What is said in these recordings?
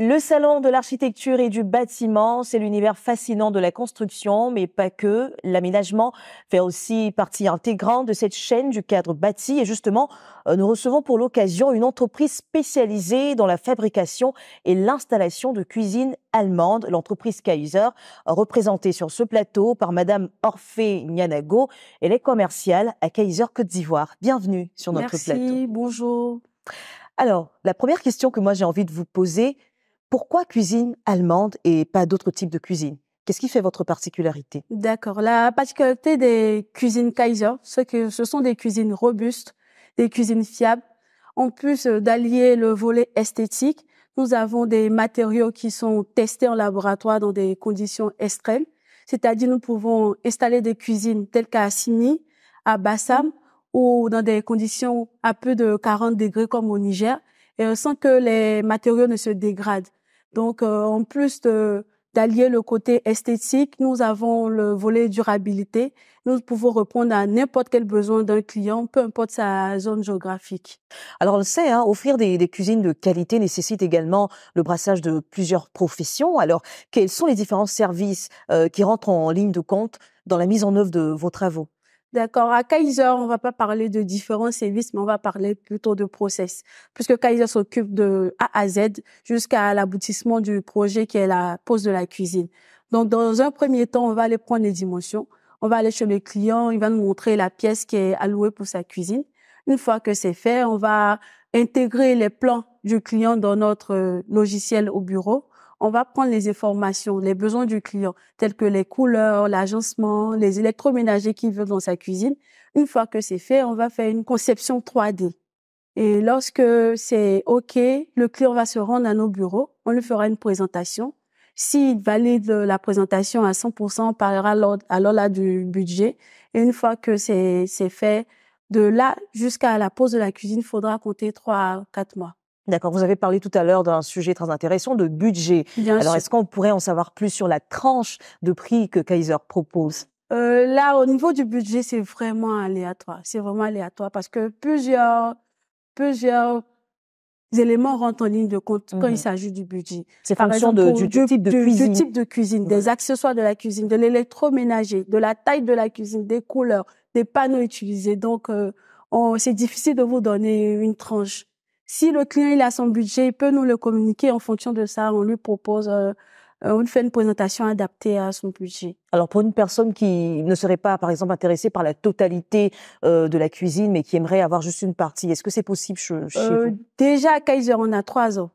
Le salon de l'architecture et du bâtiment, c'est l'univers fascinant de la construction, mais pas que. L'aménagement fait aussi partie intégrante de cette chaîne du cadre bâti. Et justement, euh, nous recevons pour l'occasion une entreprise spécialisée dans la fabrication et l'installation de cuisine allemande, l'entreprise Kaiser, représentée sur ce plateau par Madame Orphée Nyanago. Elle est commerciale à Kaiser Côte d'Ivoire. Bienvenue sur notre plateau. Merci, bonjour. Alors, la première question que moi j'ai envie de vous poser, pourquoi cuisine allemande et pas d'autres types de cuisine Qu'est-ce qui fait votre particularité D'accord. La particularité des cuisines Kaiser, c'est que ce sont des cuisines robustes, des cuisines fiables. En plus euh, d'allier le volet esthétique, nous avons des matériaux qui sont testés en laboratoire dans des conditions extrêmes. C'est-à-dire, nous pouvons installer des cuisines telles qu'à Assini, à Bassam, mmh. ou dans des conditions à peu de 40 degrés comme au Niger, euh, sans que les matériaux ne se dégradent. Donc, euh, en plus d'allier le côté esthétique, nous avons le volet durabilité. Nous pouvons répondre à n'importe quel besoin d'un client, peu importe sa zone géographique. Alors on le sait, hein, offrir des, cuisines de qualité nécessite également le brassage de plusieurs professions. Alors quels sont les différents services euh, qui rentrent en ligne de compte dans la mise en œuvre de vos travaux D'accord. À Kaiser, on va pas parler de différents services, mais on va parler plutôt de process. Puisque Kaiser s'occupe de A à Z jusqu'à l'aboutissement du projet qui est la pose de la cuisine. Donc, dans un premier temps, on va aller prendre les dimensions. On va aller chez le client. Il va nous montrer la pièce qui est allouée pour sa cuisine. Une fois que c'est fait, on va intégrer les plans du client dans notre euh, logiciel au bureau on va prendre les informations, les besoins du client, tels que les couleurs, l'agencement, les électroménagers qu'il veut dans sa cuisine. Une fois que c'est fait, on va faire une conception 3D. Et lorsque c'est OK, le client va se rendre à nos bureaux, on lui fera une présentation. S'il valide la présentation à 100%, on parlera alors, là du budget. Et une fois que c'est fait, de là jusqu'à la pause de la cuisine, il faudra compter 3 à 4 mois. D'accord. Vous avez parlé tout à l'heure d'un sujet très intéressant, de budget. Alors, est-ce qu'on pourrait en savoir plus sur la tranche de prix que Kaiser propose euh, Là, au niveau du budget, c'est vraiment aléatoire. C'est vraiment aléatoire parce que plusieurs, plusieurs éléments rentrent en ligne de compte quand il mhm. s'agit du budget. C'est fonction du, type de cuisine. Du type de cuisine, des accessoires de la cuisine, de l'électroménager, de la taille de la cuisine, des couleurs, des panneaux utilisés. Donc, euh, c'est difficile de vous donner une tranche. Si le client il a son budget, il peut nous le communiquer. En fonction de ça, on lui propose, on euh, lui fait une présentation adaptée à son budget. Alors pour une personne qui ne serait pas, par exemple, intéressée par la totalité euh, de la cuisine, mais qui aimerait avoir juste une partie, est-ce que c'est possible chez, euh, vous Déjà à Kaiser, on a trois ans.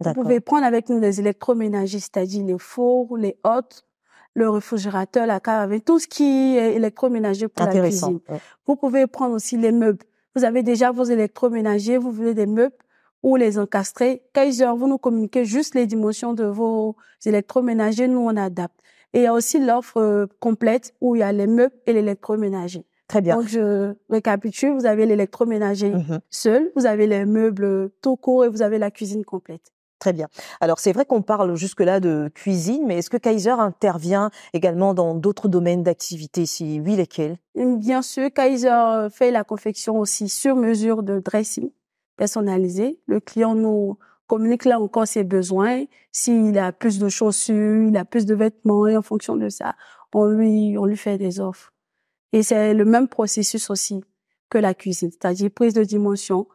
Vous pouvez prendre avec nous les électroménagers, c'est-à-dire les fours, les hôtes, le réfrigérateur, la cave, tout ce qui est électroménager pour la cuisine. Vous pouvez prendre aussi les meubles. Vous avez déjà vos électroménagers, vous voulez des meubles ou les encastrer. Kaiser, vous nous communiquez juste les dimensions de vos électroménagers, nous on adapte. Et il y a aussi l'offre euh, complète où il y a les meubles et l'électroménager. Très bien. Donc je récapitule, vous avez l'électroménager mm-hmm. seul, vous avez les meubles euh, tout court et vous avez la cuisine complète. Très bien. Alors c'est vrai qu'on parle jusque-là de cuisine, mais est-ce que Kaiser intervient également dans d'autres domaines d'activité Si oui, lesquels hum, Bien sûr, Kaiser euh, fait la confection aussi sur mesure de dressing personnalisé. Le client nous communique là encore ses besoins. S'il a plus de chaussures, il a plus de vêtements, et en fonction de ça, on lui, on lui fait des offres. Et c'est le même processus aussi que la cuisine, c'est-à-dire prise de dimension,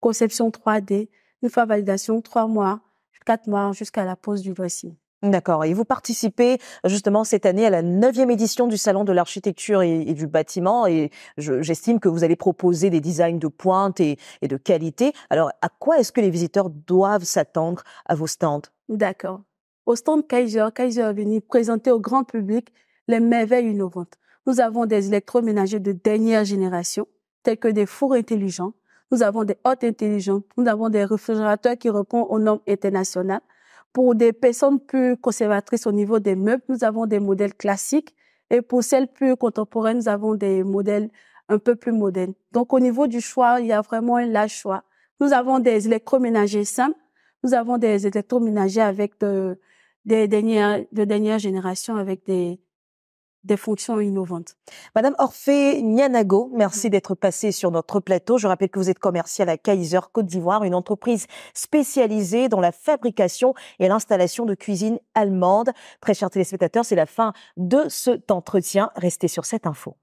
conception 3D, une fois validation trois mois, quatre mois jusqu'à la pause du voici. D'accord. Et vous participez justement cette année à la neuvième édition du Salon de l'architecture et, du bâtiment. Et j'estime que vous allez proposer des designs de pointe et, de qualité. Alors, à quoi est-ce que les visiteurs doivent s'attendre à vos stands D'accord. Au stand Kaiser, Kaiser est venu présenter au grand public les merveilles innovantes. Nous avons des électroménagers de dernière génération, tels que des fours intelligents, nous avons des hôtes intelligents, Nous avons des réfrigérateurs qui répondent aux normes internationales. Pour des personnes plus conservatrices au niveau des meubles, nous avons des modèles classiques. Et pour celles plus contemporaines, nous avons des modèles un peu plus modernes. Donc, au niveau du choix, il y a vraiment un choix. Nous avons des électroménagers simples. Nous avons des électroménagers avec des dernières, de dernière génération avec des, des fonctions innovantes. Madame Orphée Nyanago, merci mm. d'être passée sur notre plateau. Je rappelle que vous êtes commerciale à Kaiser Côte d'Ivoire, une entreprise spécialisée dans la fabrication et l'installation de cuisines allemandes. Très chers téléspectateurs, c'est la fin de cet entretien. Restez sur cette info.